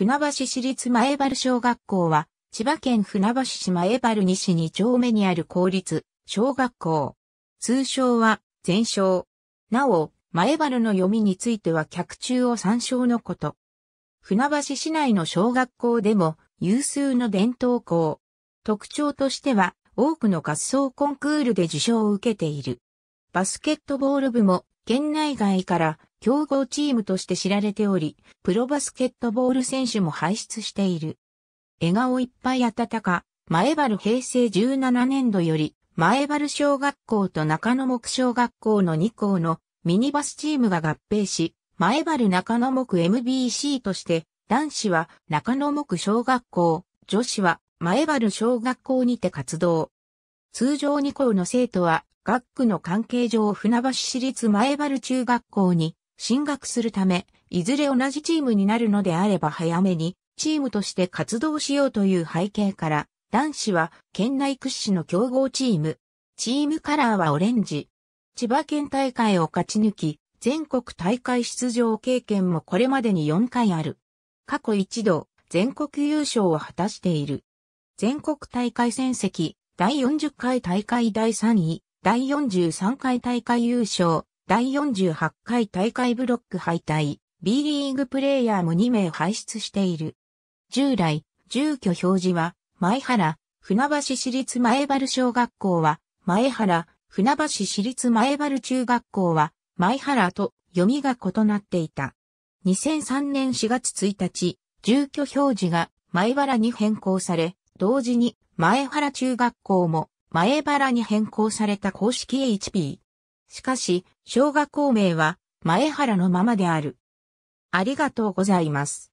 船橋市立前原小学校は、千葉県船橋市前原西二丁目にある公立小学校。通称は、全称。なお、前原の読みについては客中を参照のこと。船橋市内の小学校でも有数の伝統校。特徴としては多くの合奏コンクールで受賞を受けている。バスケットボール部も県内外から強豪チームとして知られており、プロバスケットボール選手も輩出している。笑顔いっぱい温か、前原平成17年度より、前原小学校と中野木小学校の2校のミニバスチームが合併し、前原中野木 MBC として、男子は中野木小学校、女子は前原小学校にて活動。通常2校の生徒は、学区の関係上船橋市立前原中学校に進学するため、いずれ同じチームになるのであれば早めにチームとして活動しようという背景から、男子は県内屈指の強豪チーム。チームカラーはオレンジ。千葉県大会を勝ち抜き、全国大会出場経験もこれまでに4回ある。過去一度、全国優勝を果たしている。全国大会戦績、第40回大会第3位、第43回大会優勝、第48回大会ブロック敗退、B リーグプレイヤーも2名排出している。従来、住居表示は、前原、船橋市立前原小学校は、前原、船橋市立前原中学校は、前原と読みが異なっていた。2003年4月1日、住居表示が前原に変更され、同時に前原中学校も前原に変更された公式 HP。しかし、昭和校明は前原のままである。ありがとうございます。